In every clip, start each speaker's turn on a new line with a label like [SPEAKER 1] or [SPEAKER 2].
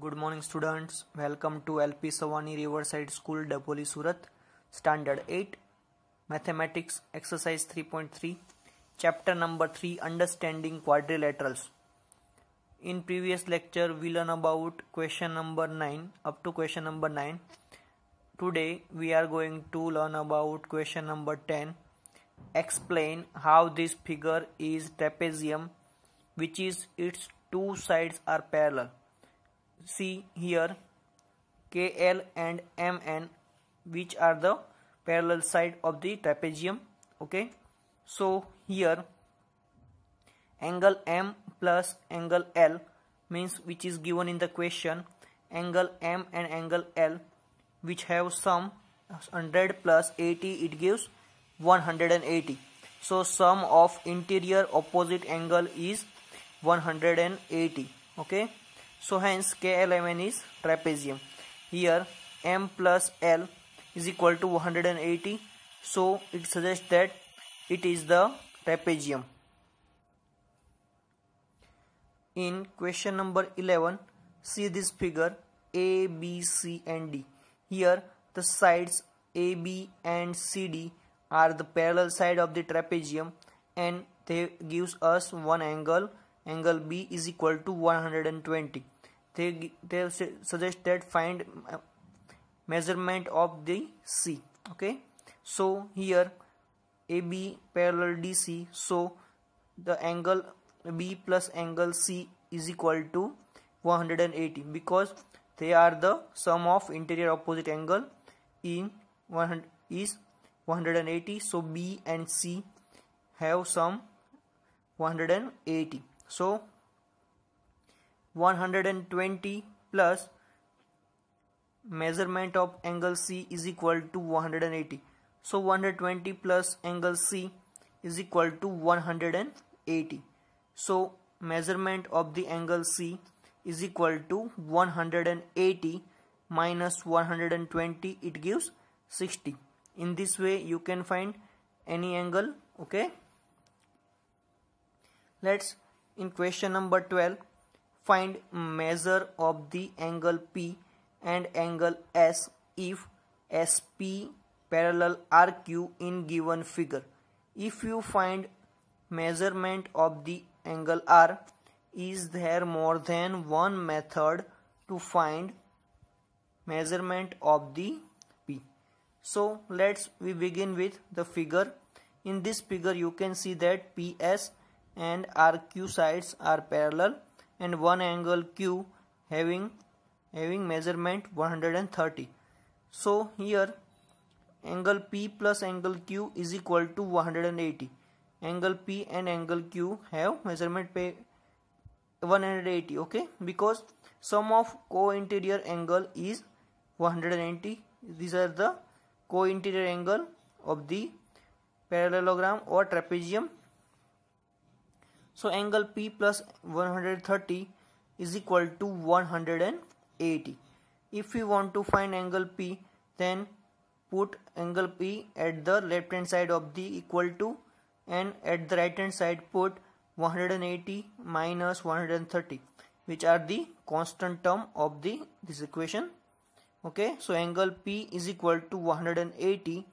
[SPEAKER 1] Good morning students. Welcome to LP Savani Riverside School Dapoli Surat Standard 8 Mathematics Exercise 3.3 Chapter number 3 Understanding Quadrilaterals. In previous lecture we learn about question number 9 up to question number 9. Today we are going to learn about question number 10. Explain how this figure is trapezium which is its two sides are parallel see here KL and MN which are the parallel side of the trapezium okay so here angle M plus angle L means which is given in the question angle M and angle L which have sum 100 plus 80 it gives 180 so sum of interior opposite angle is 180 okay so hence K11 is trapezium. Here M plus L is equal to 180. So it suggests that it is the trapezium. In question number 11, see this figure A, B, C and D. Here the sides AB and CD are the parallel side of the trapezium and they gives us one angle angle B is equal to 120 they they that find uh, measurement of the c okay so here AB parallel DC so the angle B plus angle C is equal to 180 because they are the sum of interior opposite angle in 100 is 180 so B and C have sum 180 so 120 plus measurement of angle C is equal to 180. So 120 plus angle C is equal to 180. So measurement of the angle C is equal to 180 minus 120 it gives 60. In this way you can find any angle okay. Let's in question number 12 find measure of the angle P and angle S if SP parallel RQ in given figure. If you find measurement of the angle R, is there more than one method to find measurement of the P? So let's we begin with the figure. In this figure you can see that PS and RQ sides are parallel and one angle Q having having measurement 130. So here angle P plus angle Q is equal to 180. Angle P and angle Q have measurement pay 180 okay because sum of co-interior angle is 180 these are the co-interior angle of the parallelogram or trapezium so angle P plus 130 is equal to 180. If we want to find angle P then put angle P at the left hand side of the equal to and at the right hand side put 180 minus 130 which are the constant term of the this equation okay so angle P is equal to 180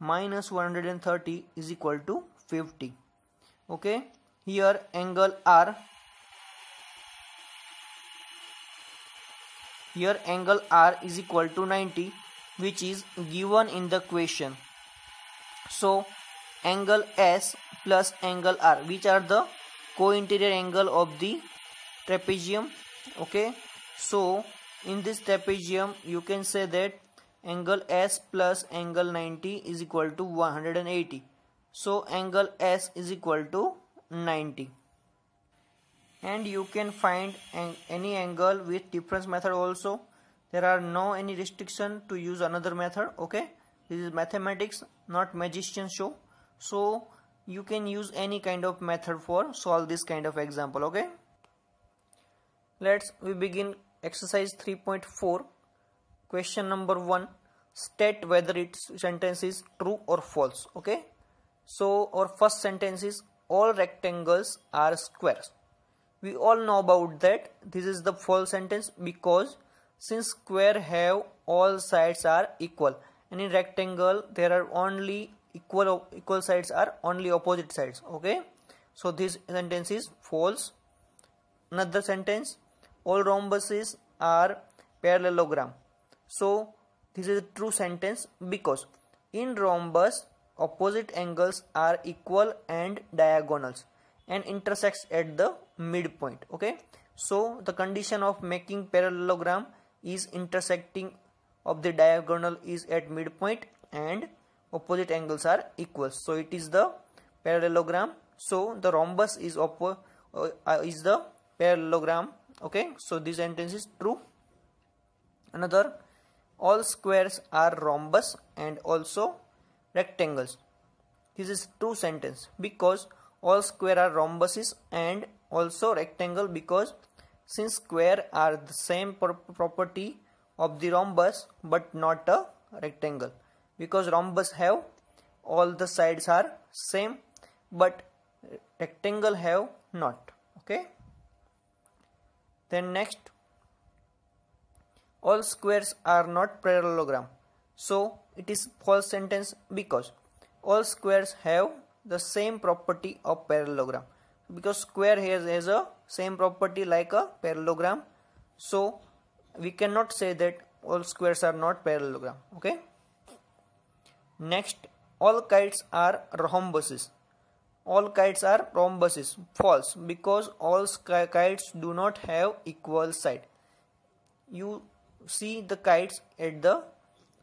[SPEAKER 1] minus 130 is equal to 50 okay here angle r here angle r is equal to 90 which is given in the question so angle s plus angle r which are the co-interior angle of the trapezium okay so in this trapezium you can say that angle s plus angle 90 is equal to 180 so angle s is equal to 90 and you can find any angle with difference method also there are no any restriction to use another method okay this is mathematics not magician show so you can use any kind of method for solve this kind of example okay let's we begin exercise 3.4 question number 1 state whether its sentence is true or false okay so our first sentence is all rectangles are squares. We all know about that. This is the false sentence because since square have all sides are equal and in rectangle there are only equal equal sides are only opposite sides okay so this sentence is false another sentence all rhombuses are parallelogram so this is a true sentence because in rhombus opposite angles are equal and diagonals and intersects at the midpoint okay so the condition of making parallelogram is intersecting of the diagonal is at midpoint and opposite angles are equal so it is the parallelogram so the rhombus is oppo uh, uh is the parallelogram okay so this sentence is true another all squares are rhombus and also rectangles. This is true sentence because all square are rhombuses and also rectangle because since square are the same property of the rhombus but not a rectangle because rhombus have all the sides are same but rectangle have not okay then next all squares are not parallelogram so it is false sentence because all squares have the same property of parallelogram. Because square has, has a same property like a parallelogram. So we cannot say that all squares are not parallelogram. Okay. Next, all kites are rhombuses. All kites are rhombuses. False because all kites do not have equal side. You see the kites at the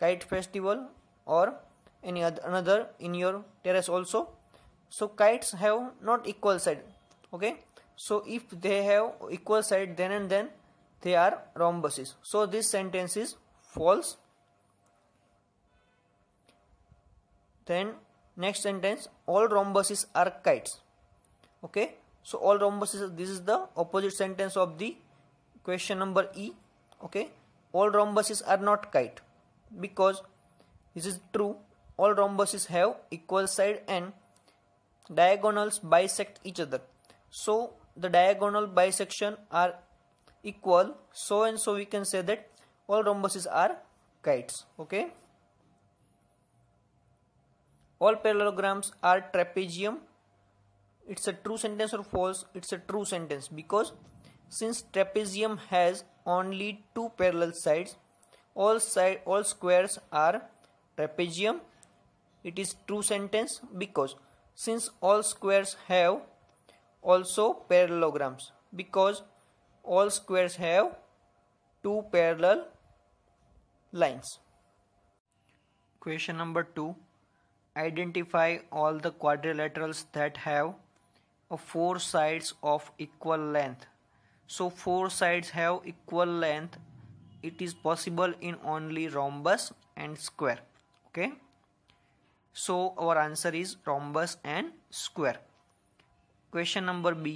[SPEAKER 1] kite festival or any other another in your terrace also so kites have not equal side okay so if they have equal side then and then they are rhombuses so this sentence is false then next sentence all rhombuses are kites okay so all rhombuses this is the opposite sentence of the question number e okay all rhombuses are not kite because this is true all rhombuses have equal side and diagonals bisect each other so the diagonal bisection are equal so and so we can say that all rhombuses are kites okay all parallelograms are trapezium it's a true sentence or false it's a true sentence because since trapezium has only two parallel sides all side all squares are trapezium it is true sentence because since all squares have also parallelograms because all squares have two parallel lines question number 2 identify all the quadrilaterals that have four sides of equal length so four sides have equal length it is possible in only rhombus and square okay so our answer is rhombus and square question number b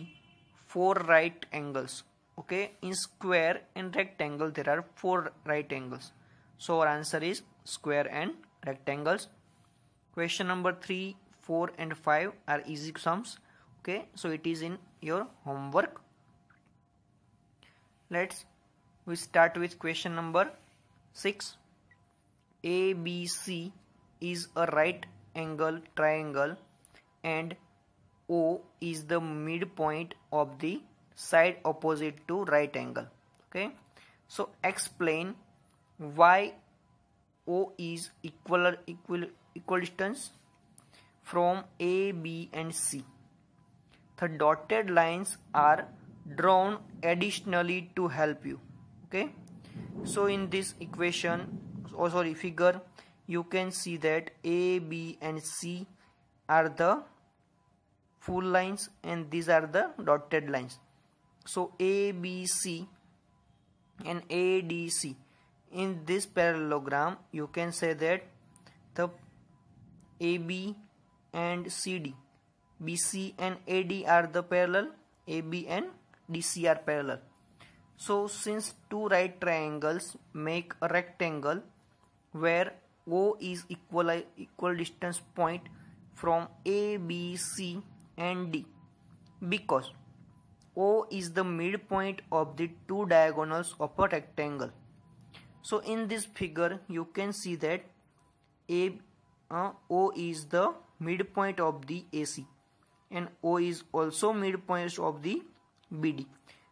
[SPEAKER 1] four right angles okay in square and rectangle there are four right angles so our answer is square and rectangles question number 3 4 and 5 are easy sums okay so it is in your homework let's we start with question number 6 ABC is a right angle triangle and O is the midpoint of the side opposite to right angle okay so explain why O is equal or equal equal distance from A B and C the dotted lines are drawn additionally to help you okay so in this equation or oh sorry figure you can see that a b and c are the full lines and these are the dotted lines so a b c and a d c in this parallelogram you can say that the a b and c d b c and a d are the parallel a b and d c are parallel so since two right triangles make a rectangle where O is equal equal distance point from A, B, C and D because O is the midpoint of the two diagonals of a rectangle. So in this figure you can see that A, uh, O is the midpoint of the AC and O is also midpoint of the BD.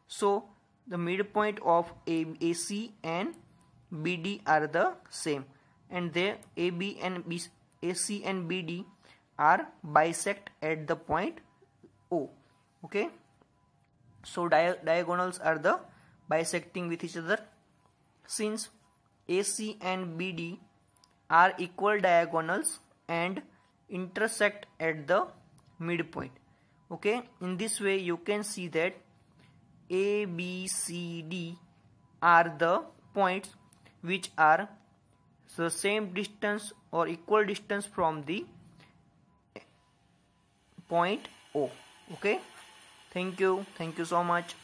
[SPEAKER 1] So the midpoint of AC and BD are the same and there AB and AC and BD are bisect at the point O okay so diagonals are the bisecting with each other since AC and BD are equal diagonals and intersect at the midpoint okay in this way you can see that a, B, C, D are the points which are the same distance or equal distance from the point O. Okay. Thank you. Thank you so much.